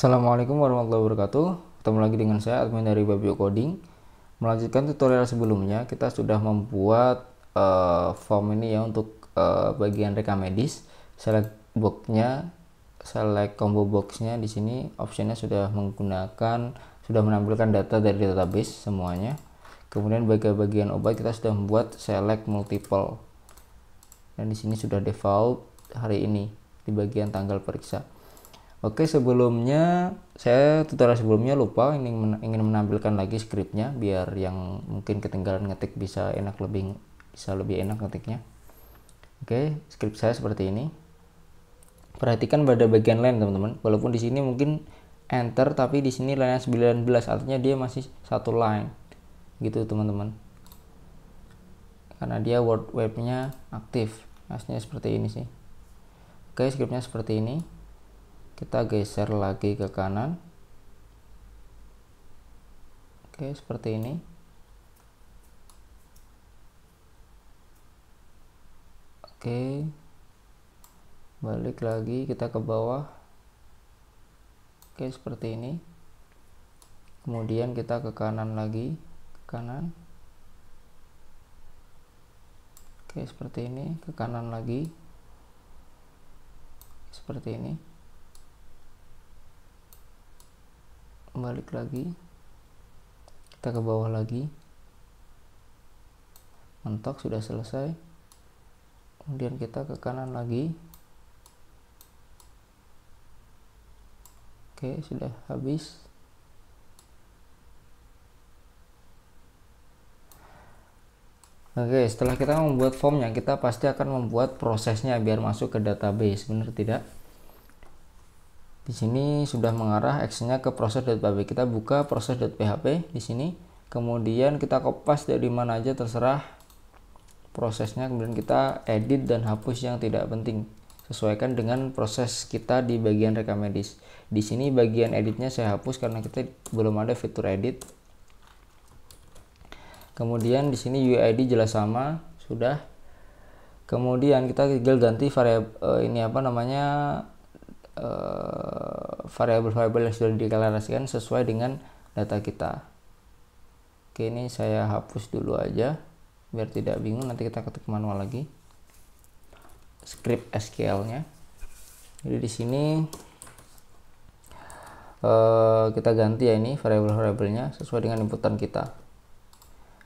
Assalamualaikum warahmatullahi wabarakatuh Ketemu lagi dengan saya admin dari Babio Coding Melanjutkan tutorial sebelumnya Kita sudah membuat uh, form ini ya untuk uh, bagian reka medis Select boxnya Select combo boxnya di sini Optionnya sudah menggunakan Sudah menampilkan data dari database semuanya Kemudian bagian bagian obat kita sudah membuat select multiple Dan di sini sudah default hari ini Di bagian tanggal periksa Oke, sebelumnya saya tutorial sebelumnya lupa ingin ingin menampilkan lagi skripnya biar yang mungkin ketinggalan ngetik bisa enak lebih bisa lebih enak ngetiknya. Oke, skrip saya seperti ini. Perhatikan pada bagian lain teman-teman. Walaupun di sini mungkin enter tapi di sini line 19 artinya dia masih satu line. Gitu teman-teman. Karena dia word webnya aktif. Aslinya seperti ini sih. Oke, skripnya seperti ini kita geser lagi ke kanan oke seperti ini oke balik lagi kita ke bawah oke seperti ini kemudian kita ke kanan lagi ke kanan oke seperti ini ke kanan lagi seperti ini balik lagi kita ke bawah lagi mentok sudah selesai kemudian kita ke kanan lagi oke sudah habis Oke, setelah kita membuat formnya, kita pasti akan membuat prosesnya biar masuk ke database, benar tidak? Di sini sudah mengarah X-nya ke proses.php. Kita buka proses.php di sini. Kemudian kita copas dari mana aja terserah prosesnya. Kemudian kita edit dan hapus yang tidak penting. Sesuaikan dengan proses kita di bagian rekam medis. Di sini bagian editnya saya hapus karena kita belum ada fitur edit. Kemudian di sini UID jelas sama, sudah. Kemudian kita tinggal ganti variabel eh, ini apa namanya Eh, variabel-variabel uh, yang sudah dideklarasikan sesuai dengan data kita. Oke, ini saya hapus dulu aja biar tidak bingung nanti kita ketik manual lagi. Script SQL-nya. Jadi di sini uh, kita ganti ya ini variabel-variabelnya sesuai dengan inputan kita.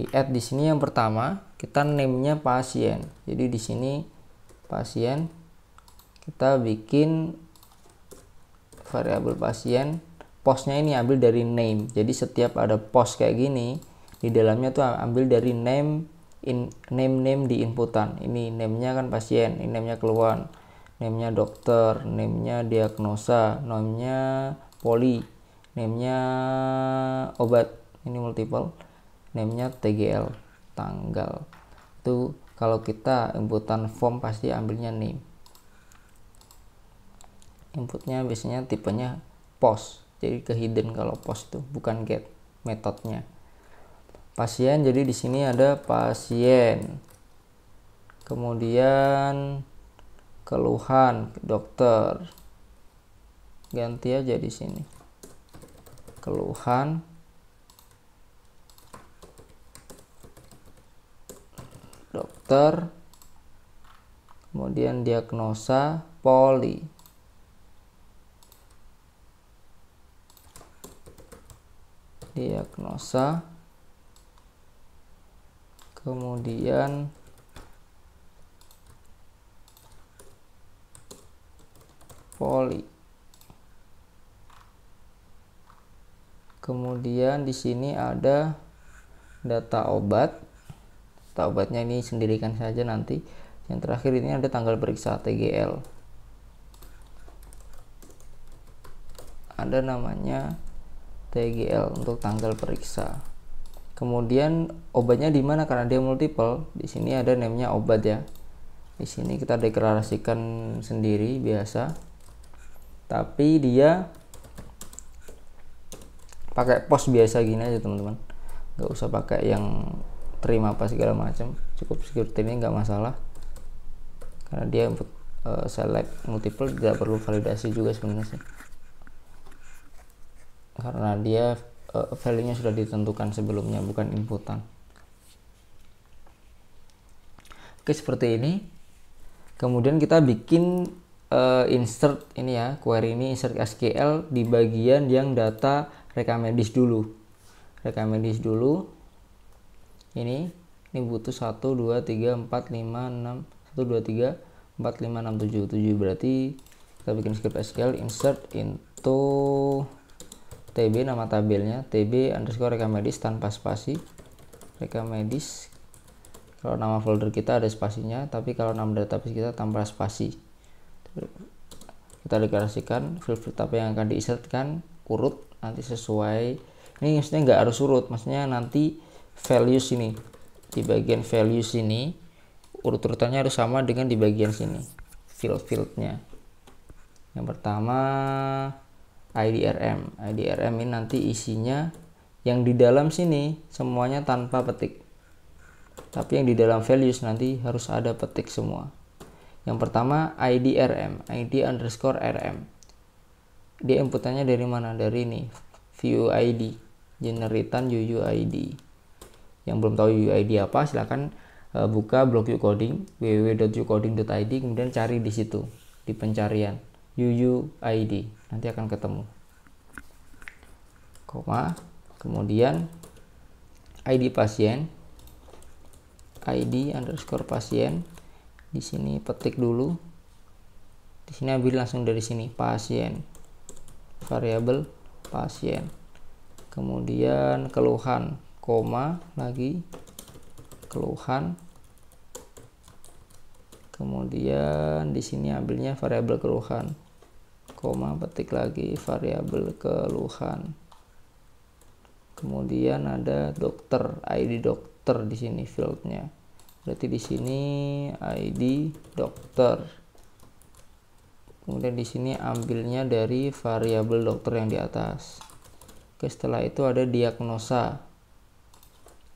Di add di sini yang pertama kita name-nya pasien. Jadi di sini pasien kita bikin variabel pasien posnya ini ambil dari name jadi setiap ada pos kayak gini di dalamnya tuh ambil dari name in name name di inputan ini namenya kan pasien ini namenya keluhan namenya dokter namenya diagnosa namenya poli namenya obat ini multiple namenya TGL tanggal itu kalau kita inputan form pasti ambilnya name inputnya biasanya tipenya post jadi ke hidden kalau post itu bukan get metodenya pasien jadi di sini ada pasien kemudian keluhan dokter ganti aja di sini keluhan dokter kemudian diagnosa poli diagnosa kemudian poli kemudian di sini ada data obat data obatnya ini sendirikan saja nanti yang terakhir ini ada tanggal periksa TGL ada namanya TGL untuk tanggal periksa. Kemudian obatnya di mana karena dia multiple, di sini ada namanya obat ya. Di sini kita deklarasikan sendiri biasa. Tapi dia pakai pos biasa gini aja teman-teman. Gak usah pakai yang terima apa segala macam. Cukup security ini nggak masalah. Karena dia uh, select multiple tidak perlu validasi juga sebenarnya sih karena dia uh, value-nya sudah ditentukan sebelumnya bukan inputan oke seperti ini kemudian kita bikin uh, insert ini ya query ini insert SQL di bagian yang data rekamedis dulu rekamedis dulu ini ini butuh 1 2 3 4 5 6 1 2 3 4 5 6 7 7 berarti kita bikin script SQL insert into TB nama tabelnya TB underscore rekam tanpa spasi rekam kalau nama folder kita ada spasinya tapi kalau nama database kita tanpa spasi kita deklarasikan field field apa yang akan diisetkan urut nanti sesuai ini maksudnya nggak harus urut maksudnya nanti values ini di bagian values ini urut-urutannya harus sama dengan di bagian sini field-fieldnya yang pertama IDRM. IDRM ini nanti isinya yang di dalam sini semuanya tanpa petik. Tapi yang di dalam values nanti harus ada petik semua. Yang pertama IDRM, ID underscore RM. Dia inputannya dari mana? Dari ini, view ID, generitan UUID. Yang belum tahu UUID apa, silahkan e, buka blog ucoding, www.ucoding.id, kemudian cari di situ, di pencarian, UUID nanti akan ketemu koma kemudian ID pasien ID underscore pasien di sini petik dulu di sini ambil langsung dari sini pasien variable pasien kemudian keluhan koma lagi keluhan kemudian di sini ambilnya variabel keluhan koma petik lagi variabel keluhan kemudian ada dokter ID dokter di sini fieldnya berarti di sini ID dokter kemudian di sini ambilnya dari variabel dokter yang di atas oke setelah itu ada diagnosa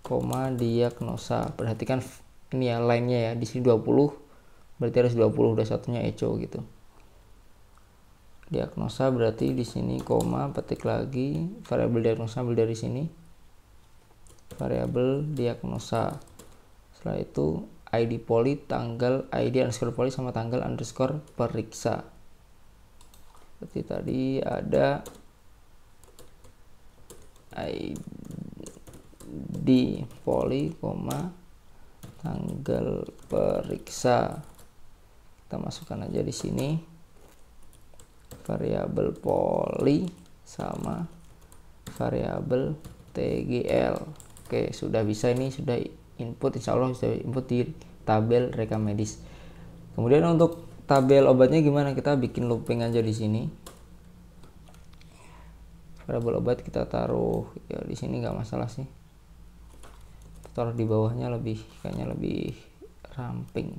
koma diagnosa perhatikan ini ya lainnya ya di sini 20 berarti harus 20 udah satunya echo gitu diagnosa berarti di sini koma petik lagi variabel diagnosa ambil dari sini variabel diagnosa setelah itu ID poli tanggal ID underscore poli sama tanggal underscore periksa seperti tadi ada ID poli koma tanggal periksa kita masukkan aja di sini variabel poli sama variabel tgl oke sudah bisa ini sudah input insyaallah Allah sudah input di tabel rekam medis kemudian untuk tabel obatnya gimana kita bikin looping aja di sini variabel obat kita taruh ya di sini nggak masalah sih taruh di bawahnya lebih kayaknya lebih ramping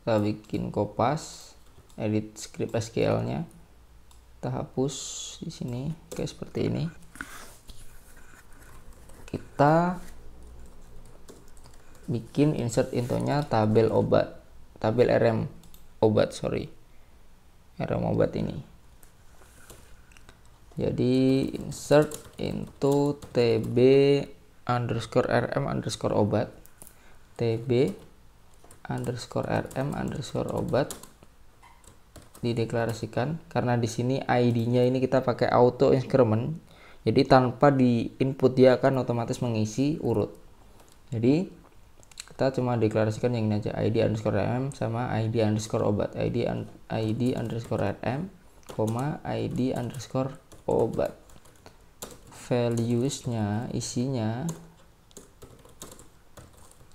kita bikin kopas edit script SQL nya kita hapus di sini oke seperti ini kita bikin insert intonya tabel obat tabel RM obat sorry RM obat ini jadi insert into tb underscore rm underscore obat tb underscore rm underscore obat dideklarasikan karena di sini ID-nya ini kita pakai auto increment jadi tanpa di input dia akan otomatis mengisi urut jadi kita cuma deklarasikan yang ini aja ID underscore rm sama ID underscore obat ID un ID underscore rm koma ID underscore obat values-nya isinya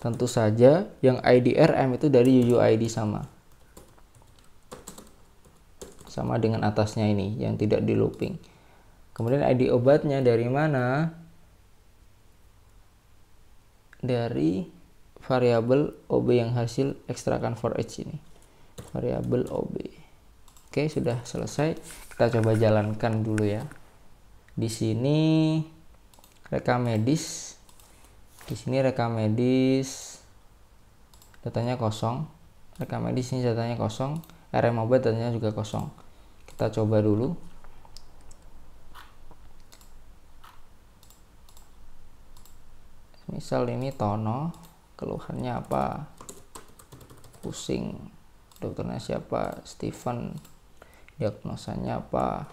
Tentu saja yang ID RM itu dari UUID sama. Sama dengan atasnya ini yang tidak di looping. Kemudian ID obatnya dari mana? Dari variabel OB yang hasil ekstrakan for each ini. Variabel OB. Oke, sudah selesai. Kita coba jalankan dulu ya. Di sini rekam medis di sini rekam medis datanya kosong rekam medis ini datanya kosong RM obat datanya juga kosong kita coba dulu misal ini Tono keluhannya apa pusing dokternya siapa Stephen diagnosanya apa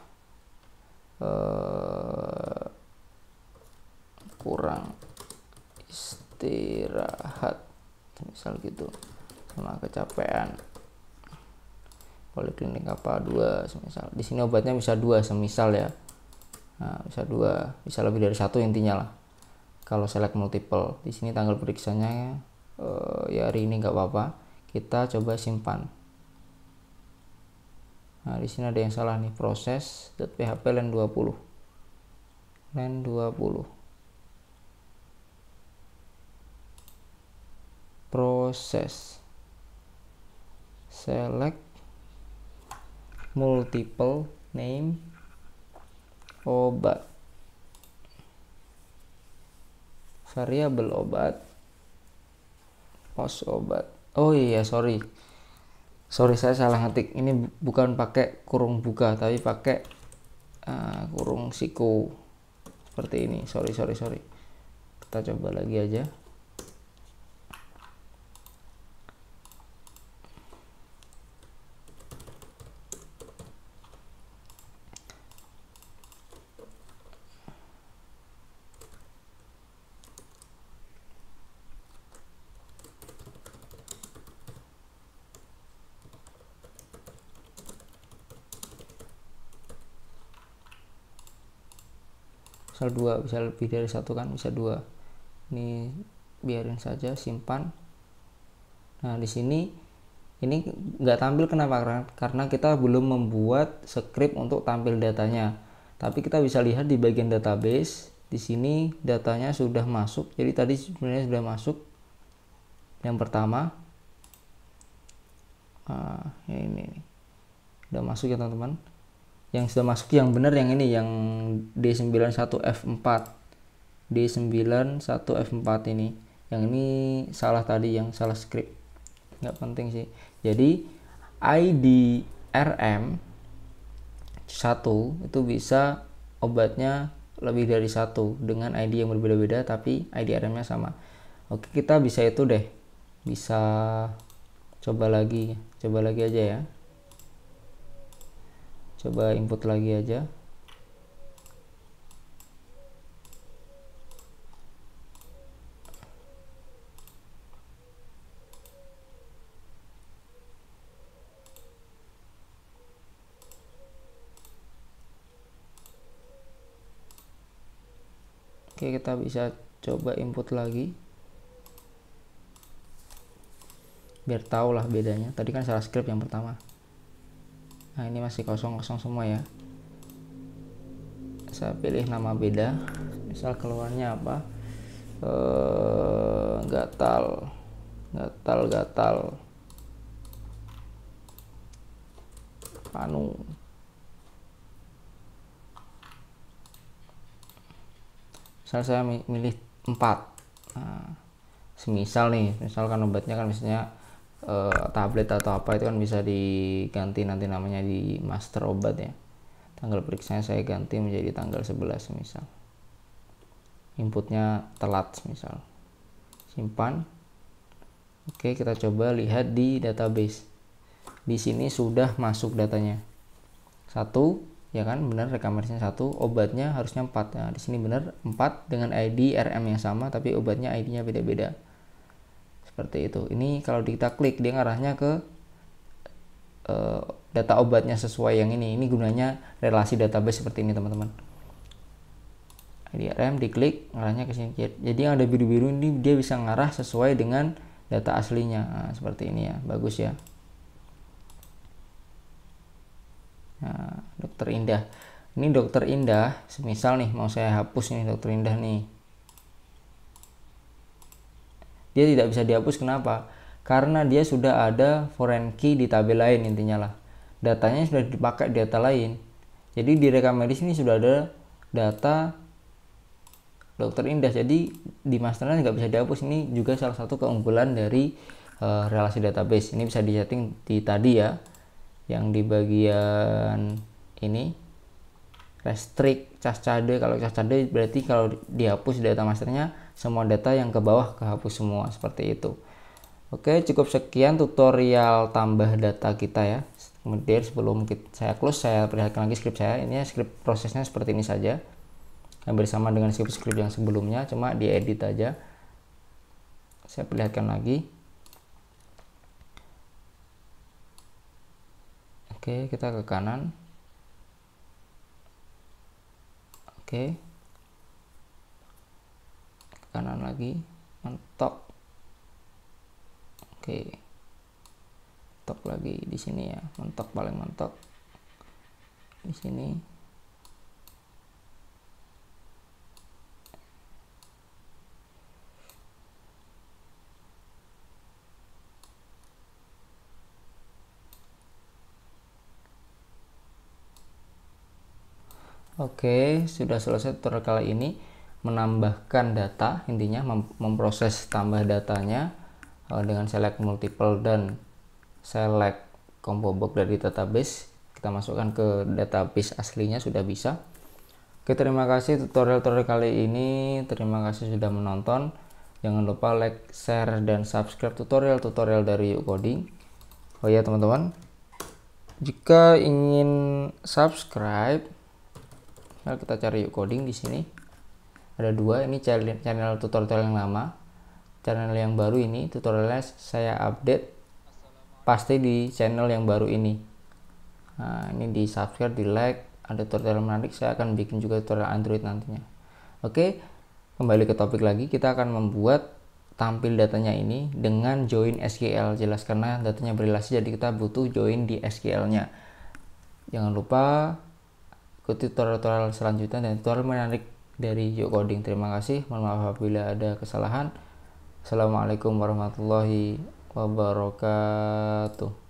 eee, eh, kurang istirahat misal gitu sama kecapean poliklinik apa dua semisal di sini obatnya bisa dua semisal ya nah, bisa dua bisa lebih dari satu intinya lah kalau select multiple di sini tanggal periksanya uh, ya hari ini nggak apa-apa kita coba simpan nah di sini ada yang salah nih proses .php len 20 len 20 proses select multiple name obat variabel obat pos obat oh iya sorry sorry saya salah ngetik ini bukan pakai kurung buka tapi pakai uh, kurung siku seperti ini sorry sorry sorry kita coba lagi aja misal dua bisa lebih dari satu kan bisa dua ini biarin saja simpan nah di sini ini nggak tampil kenapa karena kita belum membuat script untuk tampil datanya tapi kita bisa lihat di bagian database di sini datanya sudah masuk jadi tadi sebenarnya sudah masuk yang pertama ah, ini, ini udah masuk ya teman-teman yang sudah masuk yang benar yang ini yang D91F4 D91F4 ini yang ini salah tadi yang salah script nggak penting sih jadi ID RM 1 itu bisa obatnya lebih dari satu dengan ID yang berbeda-beda tapi ID RM-nya sama oke kita bisa itu deh bisa coba lagi coba lagi aja ya coba input lagi aja Oke, kita bisa coba input lagi. Biar lah bedanya. Tadi kan salah script yang pertama nah ini masih kosong-kosong semua ya saya pilih nama beda misal keluarnya apa eh, gatal gatal gatal panu misal saya milih empat nah, semisal nih misalkan obatnya kan misalnya uh, tablet atau apa itu kan bisa diganti nanti namanya di master obat ya tanggal periksanya saya ganti menjadi tanggal 11 misal inputnya telat misal simpan oke kita coba lihat di database di sini sudah masuk datanya satu ya kan benar rekamernya satu obatnya harusnya empat nah di sini benar empat dengan ID RM yang sama tapi obatnya ID-nya beda-beda seperti itu ini kalau kita klik dia ngarahnya ke eh, data obatnya sesuai yang ini ini gunanya relasi database seperti ini teman-teman IDRM diklik ngarahnya ke sini jadi yang ada biru-biru ini dia bisa ngarah sesuai dengan data aslinya nah, seperti ini ya bagus ya nah, dokter indah ini dokter indah semisal nih mau saya hapus nih dokter indah nih dia tidak bisa dihapus kenapa? Karena dia sudah ada foreign key di tabel lain intinya lah. Datanya sudah dipakai di data lain. Jadi di rekam medis ini sudah ada data dokter Indah. Jadi di masternya nggak bisa dihapus. Ini juga salah satu keunggulan dari uh, relasi database. Ini bisa disetting di tadi ya. Yang di bagian ini restrict cascade kalau cascade berarti kalau dihapus data masternya semua data yang ke bawah kehapus semua seperti itu Oke cukup sekian tutorial tambah data kita ya kemudian sebelum kita, saya close saya perlihatkan lagi script saya ini script prosesnya seperti ini saja hampir sama dengan script-script yang sebelumnya cuma diedit aja saya perlihatkan lagi oke kita ke kanan oke kanan lagi mentok oke mentok lagi di sini ya mentok paling mentok di sini Oke, sudah selesai tutorial kali ini menambahkan data intinya mem memproses tambah datanya uh, dengan select multiple dan select combo box dari database kita masukkan ke database aslinya sudah bisa oke terima kasih tutorial tutorial kali ini terima kasih sudah menonton jangan lupa like share dan subscribe tutorial tutorial dari Yuk Coding oh ya teman-teman jika ingin subscribe nah kita cari Yuk Coding di sini ada dua ini channel tutorial yang lama channel yang baru ini tutorialnya saya update pasti di channel yang baru ini nah ini di subscribe di like ada tutorial menarik saya akan bikin juga tutorial Android nantinya oke kembali ke topik lagi kita akan membuat tampil datanya ini dengan join SQL jelas karena datanya berrelasi jadi kita butuh join di SQL nya jangan lupa ikuti tutorial-tutorial selanjutnya dan tutorial menarik dari Coding. Terima kasih. Mohon maaf apabila ada kesalahan. Assalamualaikum warahmatullahi wabarakatuh.